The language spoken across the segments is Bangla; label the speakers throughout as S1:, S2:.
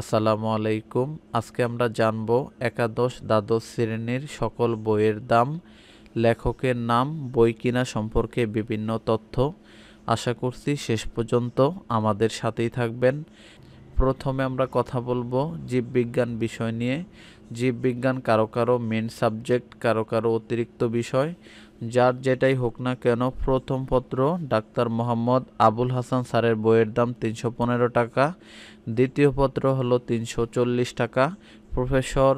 S1: আসসালামু আলাইকুম আজকে আমরা জানব একাদশ দ্বাদশ শ্রেণীর সকল বইয়ের দাম লেখকের নাম বই কিনা সম্পর্কে বিভিন্ন তথ্য আশা করছি শেষ পর্যন্ত আমাদের সাথেই থাকবেন প্রথমে আমরা কথা বলবো জীববিজ্ঞান বিষয় নিয়ে জীববিজ্ঞান কারো কারো মেন সাবজেক্ট কারো কারো অতিরিক্ত বিষয় যার যেটাই হোক না কেন প্রথম পত্র ডাক্তার মোহাম্মদ আবুল হাসান স্যারের বইয়ের দাম তিনশো পনেরো টাকা দ্বিতীয় পত্র হলো তিনশো চল্লিশ টাকা প্রফেসর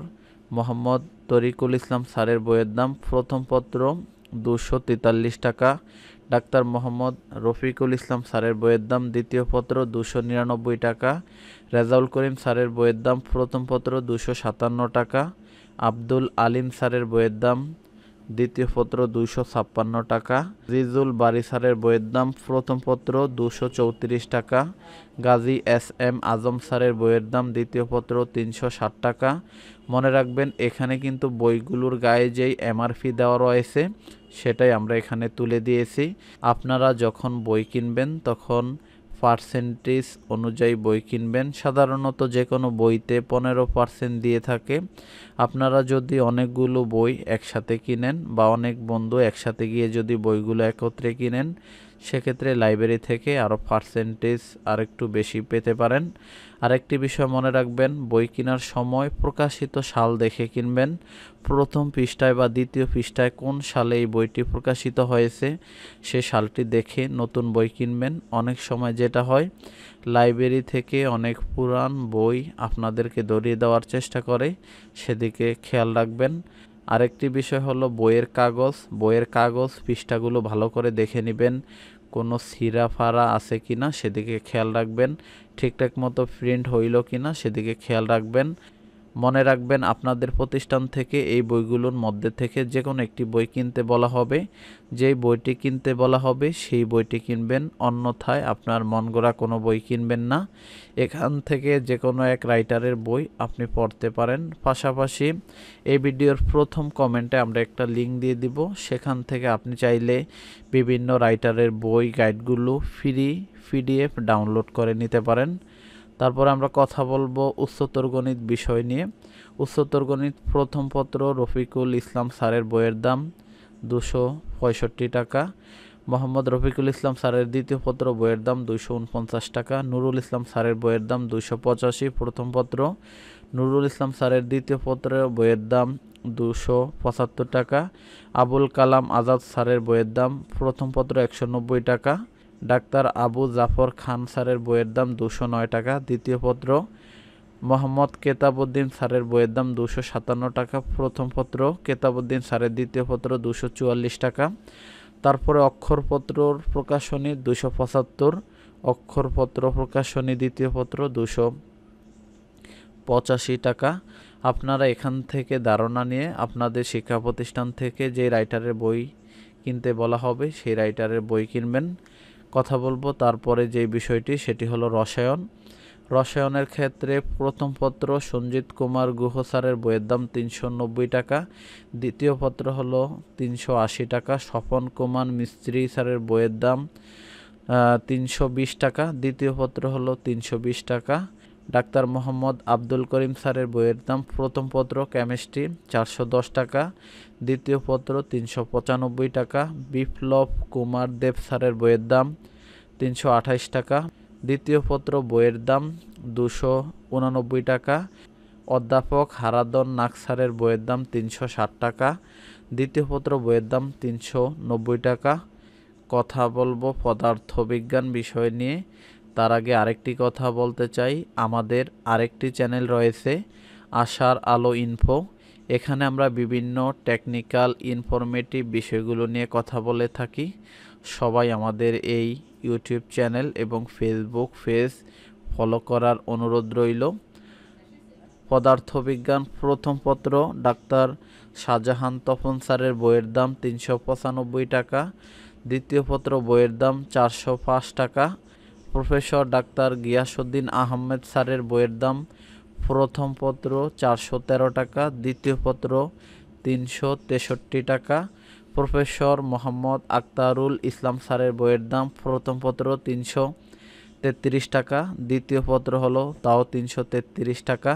S1: মোহাম্মদ তরিকুল ইসলাম স্যারের বইয়ের দাম প্রথম পত্র দুশো তেতাল্লিশ টাকা ডাক্তার মোহাম্মদ রফিকুল ইসলাম স্যারের বইয়ের দাম দ্বিতীয় পত্র দুশো নিরানব্বই টাকা রেজাউল করিম স্যারের বইয়ের দাম প্রথম পত্র দুশো সাতান্ন টাকা আব্দুল আলিম স্যারের বইয়ের দাম দ্বিতীয় পত্র দুইশো ছাপ্পান্ন টাকা জিজুল বারি স্যারের বইয়ের দাম প্রথম পত্র দুশো চৌত্রিশ টাকা গাজী এস এম আজম স্যারের বইয়ের দাম দ্বিতীয় পত্র তিনশো ষাট টাকা মনে রাখবেন এখানে কিন্তু বইগুলোর গায়ে যেই এমআরপি দেওয়া রয়েছে সেটাই আমরা এখানে তুলে দিয়েছি আপনারা যখন বই কিনবেন তখন পার্সেন্টেজ অনুযায়ী বই কিনবেন সাধারণত যে কোনো বইতে পনেরো পার্সেন্ট দিয়ে থাকে আপনারা যদি অনেকগুলো বই একসাথে কিনেন বা অনেক বন্ধু একসাথে গিয়ে যদি বইগুলো একত্রে কিনেন সেক্ষেত্রে লাইব্রেরি থেকে আরও পার্সেন্টেজ আরেকটু বেশি পেতে পারেন আরেকটি বিষয় মনে রাখবেন বই কেনার সময় প্রকাশিত সাল দেখে কিনবেন প্রথম পৃষ্ঠায় বা দ্বিতীয় পৃষ্ঠায় কোন সালে এই বইটি প্রকাশিত হয়েছে সে সালটি দেখে নতুন বই কিনবেন অনেক সময় যেটা হয় লাইব্রেরি থেকে অনেক পুরান বই আপনাদেরকে ধরিয়ে দেওয়ার চেষ্টা করে সেদিকে খেয়াল রাখবেন আরেকটি বিষয় হলো বইয়ের কাগজ বইয়ের কাগজ পৃষ্ঠাগুলো ভালো করে দেখে নেবেন কোনো সিরা আছে কি না সেদিকে খেয়াল রাখবেন ঠিকঠাক মতো প্রিন্ট হইল কি না সেদিকে খেয়াল রাখবেন মনে রাখবেন আপনাদের প্রতিষ্ঠান থেকে এই বইগুলোর মধ্যে থেকে যে কোনো একটি বই কিনতে বলা হবে যেই বইটি কিনতে বলা হবে সেই বইটি কিনবেন অন্যথায় আপনার মন গড়া কোনো বই কিনবেন না এখান থেকে যে কোনো এক রাইটারের বই আপনি পড়তে পারেন পাশাপাশি এই ভিডিওর প্রথম কমেন্টে আমরা একটা লিঙ্ক দিয়ে দিব সেখান থেকে আপনি চাইলে বিভিন্ন রাইটারের বই গাইডগুলো ফ্রি পিডিএফ ডাউনলোড করে নিতে পারেন তারপরে আমরা কথা বলবো উচ্চতর গণিত বিষয় নিয়ে উচ্চতর গণিত প্রথম পত্র রফিকুল ইসলাম স্যারের বইয়ের দাম দুশো পঁয়ষট্টি টাকা মোহাম্মদ রফিকুল ইসলাম স্যারের দ্বিতীয় পত্র বইয়ের দাম দুইশো উনপঞ্চাশ টাকা নুরুল ইসলাম স্যারের বইয়ের দাম দুইশো পঁচাশি প্রথম পত্র নুরুল ইসলাম স্যারের দ্বিতীয় পত্রের বইয়ের দাম দুশো পঁচাত্তর টাকা আবুল কালাম আজাদ স্যারের বইয়ের দাম প্রথম পত্র একশো নব্বই টাকা ডাক্তার আবু জাফর খান স্যারের বইয়ের দাম দুশো নয় টাকা দ্বিতীয় পত্র মোহাম্মদ কেতাবুদ্দিন স্যারের বইয়ের দাম দুশো সাতান্ন টাকা প্রথম পত্র কেতাবুদ্দিন স্যারের দ্বিতীয় পত্র দুশো চুয়াল্লিশ টাকা তারপরে অক্ষরপত্রর প্রকাশনী দুশো পঁচাত্তর অক্ষরপত্র প্রকাশনী দ্বিতীয় পত্র দুশো পঁচাশি টাকা আপনারা এখান থেকে ধারণা নিয়ে আপনাদের শিক্ষা প্রতিষ্ঠান থেকে যে রাইটারের বই কিনতে বলা হবে সেই রাইটারের বই কিনবেন কথা বলবো তারপরে যে বিষয়টি সেটি হলো রসায়ন রসায়নের ক্ষেত্রে প্রথম পত্র সঞ্জিত কুমার গুহ স্যারের বইয়ের দাম তিনশো নব্বই টাকা দ্বিতীয় পত্র হলো তিনশো আশি টাকা স্বপন কুমার মিস্ত্রি স্যারের বইয়ের দাম তিনশো বিশ টাকা দ্বিতীয় পত্র হলো তিনশো বিশ টাকা ডাক্তার মোহাম্মদ আব্দুল করিম স্যারের বইয়ের দাম প্রথম পত্র কেমিস্ট্রি চারশো দশ টাকা দ্বিতীয় পত্র তিনশো পঁচানব্বই টাকা বিপ্লব কুমার দেব স্যারের বইয়ের দাম তিনশো আঠাইশ টাকা দ্বিতীয় পত্র বইয়ের দাম দুশো উনানব্বই টাকা অধ্যাপক হারাদন নাকসারের বইয়ের দাম তিনশো ষাট টাকা দ্বিতীয় পত্র বইয়ের দাম তিনশো নব্বই টাকা কথা বলবো পদার্থবিজ্ঞান বিষয় নিয়ে তার আগে আরেকটি কথা বলতে চাই আমাদের আরেকটি চ্যানেল রয়েছে আশার আলো ইনফো এখানে আমরা বিভিন্ন টেকনিক্যাল ইনফরমেটিভ বিষয়গুলো নিয়ে কথা বলে থাকি সবাই আমাদের এই ইউটিউব চ্যানেল এবং ফেসবুক পেজ ফলো করার অনুরোধ রইল পদার্থবিজ্ঞান প্রথম পত্র ডাক্তার শাহজাহান তপন স্যারের বইয়ের দাম তিনশো পঁচানব্বই টাকা দ্বিতীয় পত্র বইয়ের দাম চারশো পাঁচ টাকা প্রফেসর ডাক্তার গিয়াসুদ্দিন আহমেদ স্যারের বইয়ের দাম প্রথম পত্র চারশো তেরো টাকা দ্বিতীয় পত্র তিনশো তেষট্টি টাকা প্রফেসর মোহাম্মদ আক্তারুল ইসলাম স্যারের বইয়ের দাম প্রথম পত্র তিনশো তেত্রিশ টাকা দ্বিতীয় পত্র হলো তাও তিনশো তেত্রিশ টাকা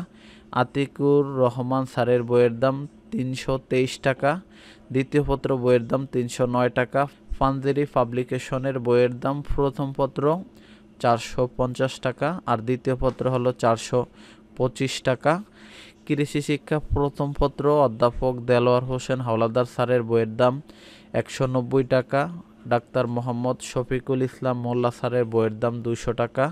S1: আতিকুর রহমান স্যারের বইয়ের দাম তিনশো তেইশ টাকা দ্বিতীয় পত্র বইয়ের দাম তিনশো নয় টাকা ফানজেরি পাবলিকেশনের বইয়ের দাম প্রথম পত্র চারশো পঞ্চাশ টাকা আর দ্বিতীয় পত্র হলো চারশো পঁচিশ টাকা কৃষি শিক্ষা প্রথম পত্র অধ্যাপক দেলোয়ার হোসেন হাওলাদার স্যারের বইয়ের দাম একশো নব্বই টাকা ডাক্তার মোহাম্মদ শফিকুল ইসলাম মোল্লা স্যারের বইয়ের দাম দুশো টাকা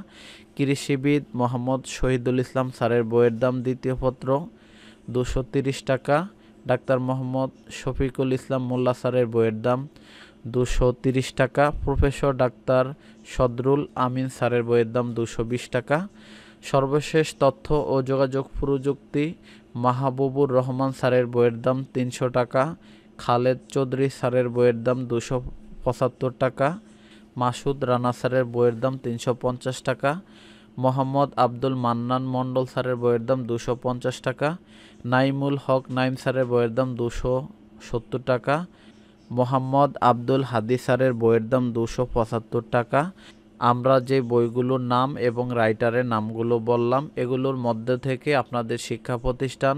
S1: কৃষিবিদ মোহাম্মদ শহীদুল ইসলাম স্যারের বইয়ের দাম দ্বিতীয় পত্র দুশো তিরিশ টাকা ডাক্তার মোহাম্মদ শফিকুল ইসলাম মোল্লা স্যারের বইয়ের দাম দুশো তিরিশ টাকা প্রফেসর ডাক্তার সদরুল আমিন স্যারের বইয়ের দাম দুশো বিশ টাকা সর্বশেষ তথ্য ও যোগাযোগ প্রযুক্তি মাহবুবুর রহমান স্যারের বইয়ের দাম তিনশো টাকা খালেদ চৌধুরী স্যারের বইয়ের দাম দুশো পঁচাত্তর টাকা মাসুদ রানা স্যারের বইয়ের দাম তিনশো পঞ্চাশ টাকা মোহাম্মদ আব্দুল মান্নান মণ্ডল স্যারের বইয়ের দাম দুশো পঞ্চাশ টাকা নাইমুল হক নাইম স্যারের বইয়ের দাম দুশো সত্তর টাকা মোহাম্মদ আব্দুল হাদিসারের বইয়ের দাম দুশো পঁচাত্তর টাকা আমরা যে বইগুলোর নাম এবং রাইটারের নামগুলো বললাম এগুলোর মধ্যে থেকে আপনাদের শিক্ষা প্রতিষ্ঠান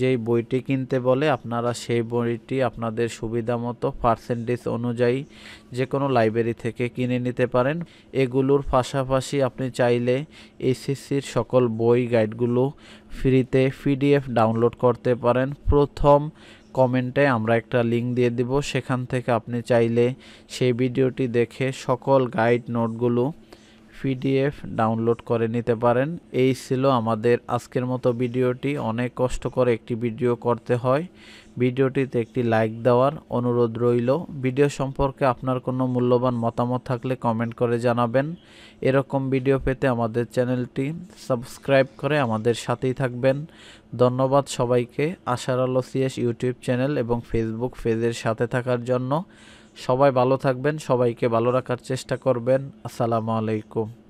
S1: যেই বইটি কিনতে বলে আপনারা সেই বইটি আপনাদের সুবিধা মতো পার্সেন্টেজ অনুযায়ী যে কোনো লাইব্রেরি থেকে কিনে নিতে পারেন এগুলোর পাশাপাশি আপনি চাইলে এসএসসির সকল বই গাইডগুলো ফ্রিতে পিডিএফ ডাউনলোড করতে পারেন প্রথম কমেন্টে আমরা একটা লিঙ্ক দিয়ে দেব সেখান থেকে আপনি চাইলে সেই ভিডিওটি দেখে সকল গাইড নোটগুলো পিডিএফ ডাউনলোড করে নিতে পারেন এই ছিল আমাদের আজকের মতো ভিডিওটি অনেক কষ্ট করে একটি ভিডিও করতে হয় ভিডিওটিতে একটি লাইক দেওয়ার অনুরোধ রইল ভিডিও সম্পর্কে আপনার কোনো মূল্যবান মতামত থাকলে কমেন্ট করে জানাবেন এরকম ভিডিও পেতে আমাদের চ্যানেলটি সাবস্ক্রাইব করে আমাদের সাথেই থাকবেন ধন্যবাদ সবাইকে আশার আলো সিএস ইউটিউব চ্যানেল এবং ফেসবুক পেজের সাথে থাকার জন্য সবাই ভালো থাকবেন সবাইকে ভালো রাখার চেষ্টা করবেন আসসালামু আলাইকুম